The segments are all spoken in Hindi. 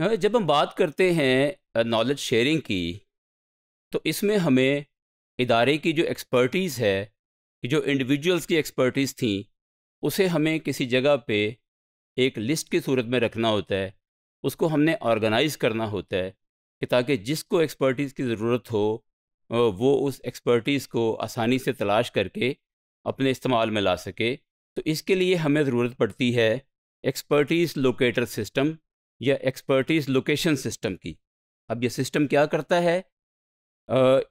हाँ, जब हम बात करते हैं नॉलेज शेयरिंग की तो इसमें हमें इदारे की जो एक्सपर्टीज़ है कि जो इंडिविजुअल्स की एक्सपर्टीज़ थी उसे हमें किसी जगह पे एक लिस्ट की सूरत में रखना होता है उसको हमने ऑर्गेनाइज करना होता है कि ताकि जिसको एक्सपर्टीज़ की ज़रूरत हो वो उस एक्सपर्टीज़ को आसानी से तलाश करके अपने इस्तेमाल में ला सके तो इसके लिए हमें ज़रूरत पड़ती है एक्सपर्टीज़ लोकेटर सिस्टम या एक्सपर्टीज लोकेशन सिस्टम की अब ये सिस्टम क्या करता है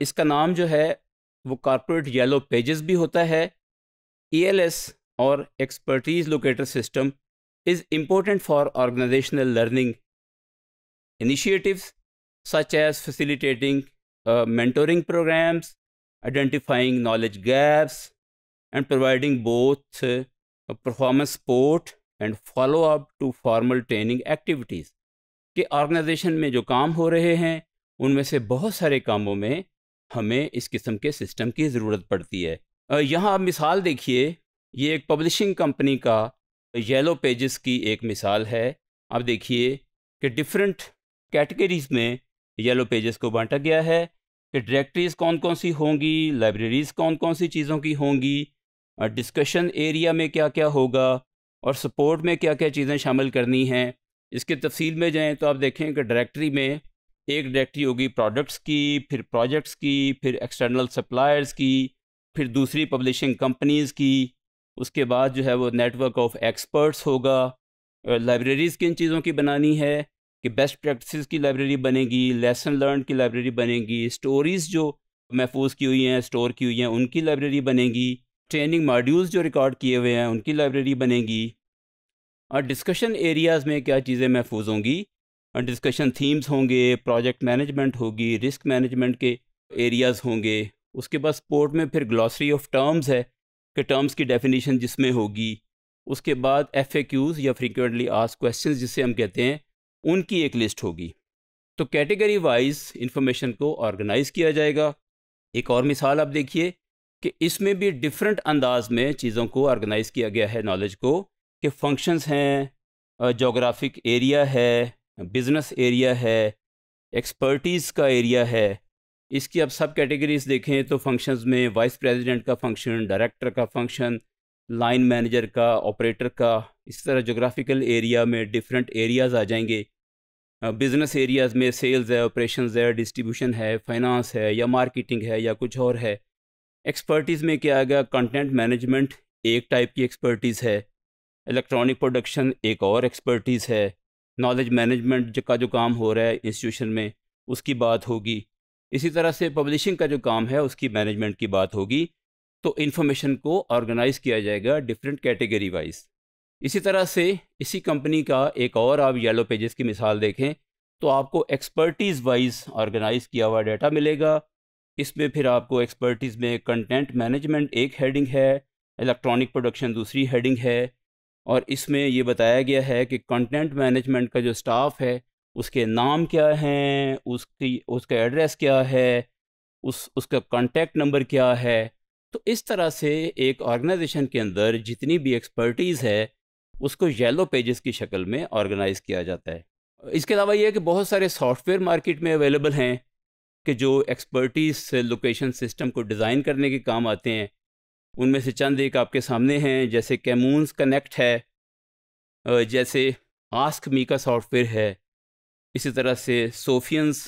इसका नाम जो है वो कॉरपोरेट येलो पेजेस भी होता है ई एल एस और expertise locator system is important for organisational learning initiative such as facilitating mentoring programmes identifying knowledge gaps and providing both performance support and follow up to formal training activities कि ऑर्गेनाइजेशन में जो काम हो रहे हैं उनमें से बहुत सारे कामों में हमें इस किस्म के सिस्टम की ज़रूरत पड़ती है यहाँ आप मिसाल देखिए ये एक पब्लिशिंग कंपनी का येलो पेजेस की एक मिसाल है आप देखिए कि डिफरेंट कैटेगरीज़ में येलो पेजेस को बांटा गया है कि डायरेक्टरीज़ कौन कौन सी होंगी लाइब्रेरीज़ कौन कौन सी चीज़ों की होंगी डिस्कशन एरिया में क्या क्या होगा और सपोर्ट में क्या क्या चीज़ें शामिल करनी हैं इसके तफसील में जाएँ तो आप देखें कि डायरेक्टरी में एक डायरेक्टरी होगी प्रोडक्ट्स की फिर प्रोजेक्ट्स की फिर एक्सटर्नल सप्लायर्स की फिर दूसरी पब्लिशिंग कंपनीज़ की उसके बाद जो है वो नेटवर्क ऑफ एक्सपर्ट्स होगा लाइब्रेरीज़ किन चीज़ों की बनानी है कि बेस्ट प्रैक्टिसेस की लाइब्रेरी बनेगी लेसन लर्न की लाइब्रेरी बनेगी स्टोरीज़ जो महफूज की हुई हैं स्टोर की हुई हैं उनकी लाइब्रेरी बनेगी ट्रेनिंग मॉड्यूल्स जो रिकॉर्ड किए हुए हैं उनकी लाइब्रेरी बनेगी और डिस्कशन एरियाज़ में क्या चीज़ें महफूज होंगी और डिस्कशन थीम्स होंगे प्रोजेक्ट मैनेजमेंट होगी रिस्क मैनेजमेंट के एरियाज़ होंगे उसके बाद स्पोर्ट में फिर ग्लॉसरी ऑफ टर्म्स है कि टर्म्स की डेफिनेशन जिसमें होगी उसके बाद एफ़ या फ्रिक्वेंटली आज क्वेश्चन जिसे हम कहते हैं उनकी एक लिस्ट होगी तो कैटेगरी वाइज इंफॉर्मेशन को ऑर्गेनाइज़ किया जाएगा एक और मिसाल आप देखिए कि इसमें भी डिफरेंट अंदाज में चीज़ों को ऑर्गेनाइज किया गया है नॉलेज को कि फंक्शंस हैं जोग्राफिक एरिया है बिजनेस एरिया है एक्सपर्टीज़ का एरिया है इसकी आप सब कैटेगरीज देखें तो फंक्शंस में वाइस प्रेसिडेंट का फंक्शन डायरेक्टर का फंक्शन लाइन मैनेजर का ऑपरेटर का इस तरह जोग्राफिकल एरिया में डिफरेंट एरियाज़ आ जाएंगे बिज़नेस एरियाज़ में सेल्स है ऑपरेशंस है डिस्ट्रीब्यूशन है फाइनेंस है या मार्केटिंग है या कुछ और है एक्सपर्टीज़ में क्या आएगा कंटेंट मैनेजमेंट एक टाइप की एक्सपर्टीज़ है इलेक्ट्रॉनिक प्रोडक्शन एक और एक्सपर्टीज़ है नॉलेज मैनेजमेंट का जो काम हो रहा है इंस्टीट्यूशन में उसकी बात होगी इसी तरह से पब्लिशिंग का जो काम है उसकी मैनेजमेंट की बात होगी तो इन्फॉर्मेशन को ऑर्गेनाइज किया जाएगा डिफरेंट कैटेगरी वाइज इसी तरह से इसी कंपनी का एक और आप येलो पेजेस की मिसाल देखें तो आपको एक्सपर्टीज़ वाइज ऑर्गेनाइज किया हुआ डाटा मिलेगा इसमें फिर आपको एक्सपर्टीज़ में कंटेंट मैनेजमेंट एक हेडिंग है इलेक्ट्रॉनिक प्रोडक्शन दूसरी हेडिंग है और इसमें ये बताया गया है कि कंटेंट मैनेजमेंट का जो स्टाफ है उसके नाम क्या हैं उसकी उसका एड्रेस क्या है उस उसका कॉन्टैक्ट नंबर क्या है तो इस तरह से एक ऑर्गेनाइजेशन के अंदर जितनी भी एक्सपर्टीज़ है उसको येलो पेजेस की शक्ल में ऑर्गेनाइज़ किया जाता है इसके अलावा यह है कि बहुत सारे सॉफ्टवेयर मार्केट में अवेलेबल हैं के जो एक्सपर्टीज लोकेशन सिस्टम को डिज़ाइन करने के काम आते हैं उनमें से चंद एक आपके सामने हैं जैसे कैमून्स कनेक्ट है जैसे आस्क मी का सॉफ्टवेयर है इसी तरह से सोफियंस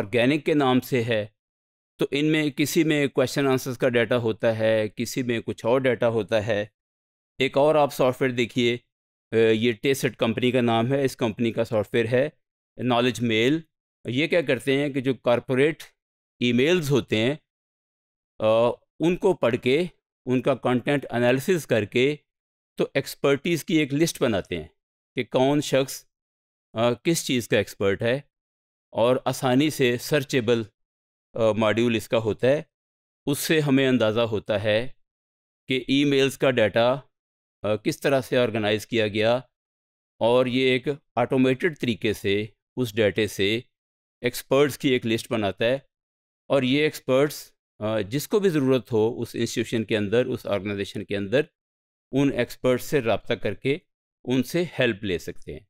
ऑर्गेनिक के नाम से है तो इनमें किसी में क्वेश्चन आंसर्स का डाटा होता है किसी में कुछ और डाटा होता है एक और आप सॉफ्टवेयर देखिए ये टेसट कंपनी का नाम है इस कंपनी का सॉफ्टवेयर है नॉलेज मेल ये क्या करते हैं कि जो कॉरपोरेट ईमेल्स होते हैं आ, उनको पढ़ के उनका कंटेंट एनालिसिस करके तो एक्सपर्टीज़ की एक लिस्ट बनाते हैं कि कौन शख्स किस चीज़ का एक्सपर्ट है और आसानी से सर्चेबल मॉड्यूल इसका होता है उससे हमें अंदाज़ा होता है कि ईमेल्स का डाटा किस तरह से ऑर्गेनाइज़ किया गया और ये एक ऑटोमेटेड तरीके से उस डाटे से एक्सपर्ट्स की एक लिस्ट बनाता है और ये एक्सपर्ट्स जिसको भी ज़रूरत हो उस इंस्टीट्यूशन के अंदर उस ऑर्गेनाइजेशन के अंदर उन एक्सपर्ट्स से रबता करके उनसे हेल्प ले सकते हैं